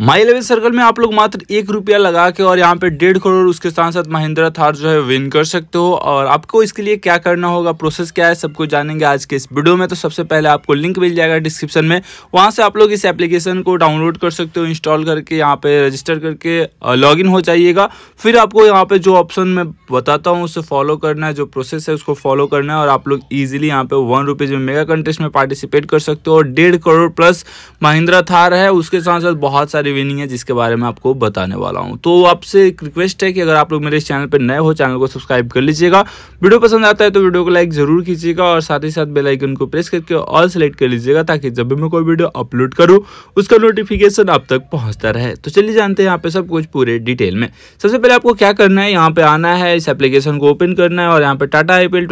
माई eleven circle में आप लोग मात्र एक रुपया लगा के और यहाँ पे डेढ़ करोड़ उसके साथ साथ महिंद्रा थार जो है विन कर सकते हो और आपको इसके लिए क्या करना होगा प्रोसेस क्या है सबको जानेंगे आज के इस वीडियो में तो सबसे पहले आपको लिंक मिल जाएगा डिस्क्रिप्शन में वहाँ से आप लोग इस एप्लीकेशन को डाउनलोड कर सकते हो इंस्टॉल करके यहाँ पे रजिस्टर करके लॉग हो जाइएगा फिर आपको यहाँ पे जो ऑप्शन मैं बताता हूँ उसे फॉलो करना है जो प्रोसेस है उसको फॉलो करना है और आप लोग ईजिली यहाँ पे वन रुपीज़ में मेगा कंटेस्ट में पार्टिसिपेट कर सकते हो और डेढ़ करोड़ प्लस महिंद्रा थार है उसके साथ साथ बहुत सारे सारी विनिंग है जिसके बारे में आपको बताने वाला हूँ तो आपसे एक रिक्वेस्ट है कि अगर आप लोग मेरे चैनल पर नए हो चैनल को सब्सक्राइब कर लीजिएगा वीडियो पसंद आता है तो वीडियो को लाइक जरूर कीजिएगा और साथ ही साथ बेलाइकन को प्रेस करके ऑल सेलेक्ट कर लीजिएगा ताकि जब भी मैं कोई वीडियो अपलोड करूँ उसका नोटिफिकेशन आप तक पहुँचता रहे तो चलिए जानते हैं यहाँ पे सब कुछ पूरे डिटेल में सबसे पहले आपको क्या करना है यहाँ पे आना है इस एप्लीकेशन को ओपन करना है और यहाँ पे टाटा आई पी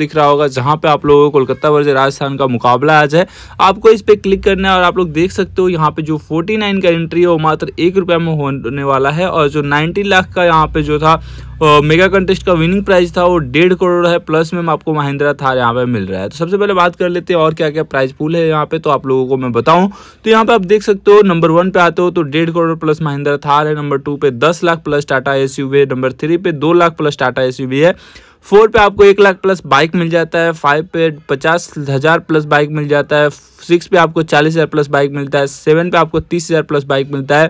दिख रहा होगा जहाँ पे आप लोगों को कोलकाता वर्ष राजस्थान का मुकाबला आज है आपको इस पे क्लिक करना है और आप लोग देख सकते हो यहाँ पे जो 49 का का एंट्री है वो मात्र एक रुपये में होने वाला है और जो नाइन्टी लाख का यहाँ पे जो था मेगा कंटेस्ट का विनिंग प्राइस था वो डेढ़ करोड़ है प्लस में आपको महिंद्रा थार यहाँ पे मिल रहा है तो सबसे पहले बात कर लेते हैं और क्या क्या प्राइस पूल है यहाँ पे तो आप लोगों को मैं बताऊँ तो यहाँ पे आप देख सकते हो नंबर वन पे आते हो तो डेढ़ करोड़ प्लस महिंद्रा थार है नंबर टू पे दस लाख प्लस टाटा एस है नंबर थ्री पे दो लाख प्लस टाटा एस है फोर पे आपको एक लाख प्लस बाइक मिल जाता है फाइव पे पचास हज़ार प्लस बाइक मिल जाता है सिक्स पे आपको चालीस हज़ार प्लस बाइक मिलता है सेवन पे आपको तीस हज़ार प्लस बाइक मिलता है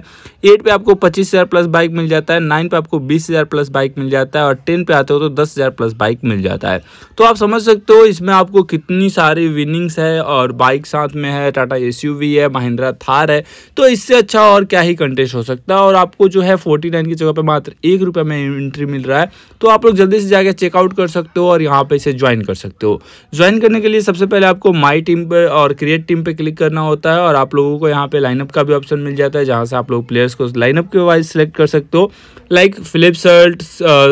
एट पे आपको पच्चीस हज़ार प्लस बाइक मिल जाता है नाइन पे आपको बीस हज़ार प्लस बाइक मिल जाता है और टेन पे आते हो तो दस हज़ार प्लस बाइक मिल जाता है तो आप समझ सकते हो इसमें आपको कितनी सारी विनिंग्स है और बाइक साथ में है टाटा ए है महिंद्रा थार है तो इससे अच्छा और क्या ही कंटेस्ट हो सकता है और आपको जो है फोर्टी की जगह पर मात्र एक रुपये में एंट्री मिल रहा है तो आप लोग जल्दी से जाकर चेकआउट कर सकते हो और यहाँ पर इसे ज्वाइन कर सकते हो ज्वाइन करने के लिए सबसे पहले आपको माई टीम पर और क्रिएट क्रिएट टीम पे क्लिक करना होता है और आप लोगों को यहाँ पे लाइनअप का भी ऑप्शन मिल जाता है जहाँ से आप लोग प्लेयर्स को लाइनअप के वाइज सेलेक्ट कर सकते हो like Philip Salt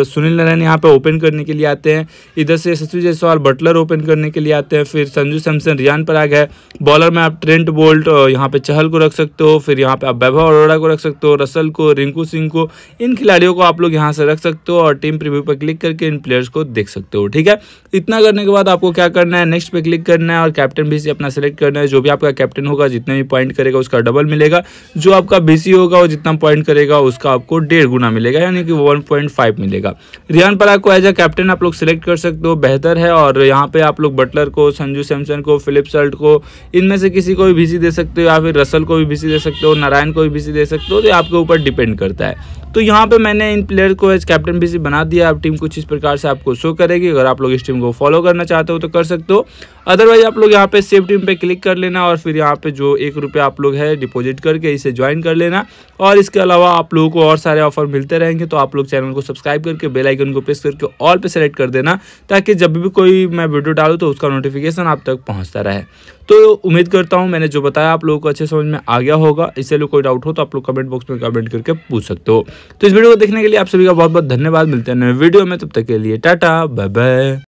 Sunil Narine यहाँ पे ओपन करने के लिए आते हैं इधर से यशस्वी जयसवाल बटलर ओपन करने के लिए आते हैं फिर संजू सैमसन रियान पराग है बॉलर में आप ट्रेंट बोल्ट uh, यहाँ पे चहल को रख सकते हो फिर यहाँ पे आप वैभव अरोड़ा को रख सकते हो रसल को रिंकू सिंह को इन खिलाड़ियों को आप लोग यहाँ से रख सकते हो और टीम प्रिव्यू पर क्लिक करके इन प्लेयर्स को देख सकते हो ठीक है इतना करने के बाद आपको क्या करना है नेक्स्ट पे क्लिक करना है और कैप्टन भी से अपना सेलेक्ट करना कैप्टन है जो भी आपका कैप्टन होगा जितने भी पॉइंट करेगा उसका डबल मिलेगा जो आपका बीसी होगा वो जितना पॉइंट करेगा उसका आपको डेढ़ गुना मिलेगा यानी कि वन पॉइंट फाइव मिलेगा रियान पराग को एज अ कैप्टन आप लोग सिलेक्ट कर सकते हो बेहतर है और यहाँ पे आप लोग बटलर को संजू सैमसन को फिलिप सल्ट को इनमें से किसी को भी बीसी दे सकते हो या फिर रसल को भी बीसी दे सकते हो नारायण को भी बीसी दे सकते हो तो आपके ऊपर डिपेंड करता है तो यहाँ पर मैंने इन प्लेयर को एज कैप्टन भी बना दिया अब टीम कुछ इस प्रकार से आपको शो करेगी अगर आप लोग इस टीम को फॉलो करना चाहते हो तो कर सकते हो अदरवाइज आप लोग यहाँ पे सेव टीम पे क्लिक कर लेना और फिर यहाँ पे जो एक रुपया आप लोग है डिपॉजिट करके इसे ज्वाइन कर लेना और इसके अलावा आप लोगों को और सारे ऑफर मिलते रहेंगे तो आप लोग चैनल को सब्सक्राइब करके बेल आइकन को प्रेस करके ऑल पे सेलेक्ट कर देना ताकि जब भी कोई मैं वीडियो डालूँ तो उसका नोटिफिकेशन आप तक पहुँचता रहे तो उम्मीद करता हूँ मैंने जो बताया आप लोगों को अच्छे समझ में आ गया होगा इसलिए कोई डाउट हो तो आप लोग कमेंट बॉक्स में कमेंट करके पूछ सकते हो तो इस वीडियो को देखने के लिए आप सभी का बहुत बहुत धन्यवाद मिलते हैं नए वीडियो में तब तक के लिए टाटा बाय बाय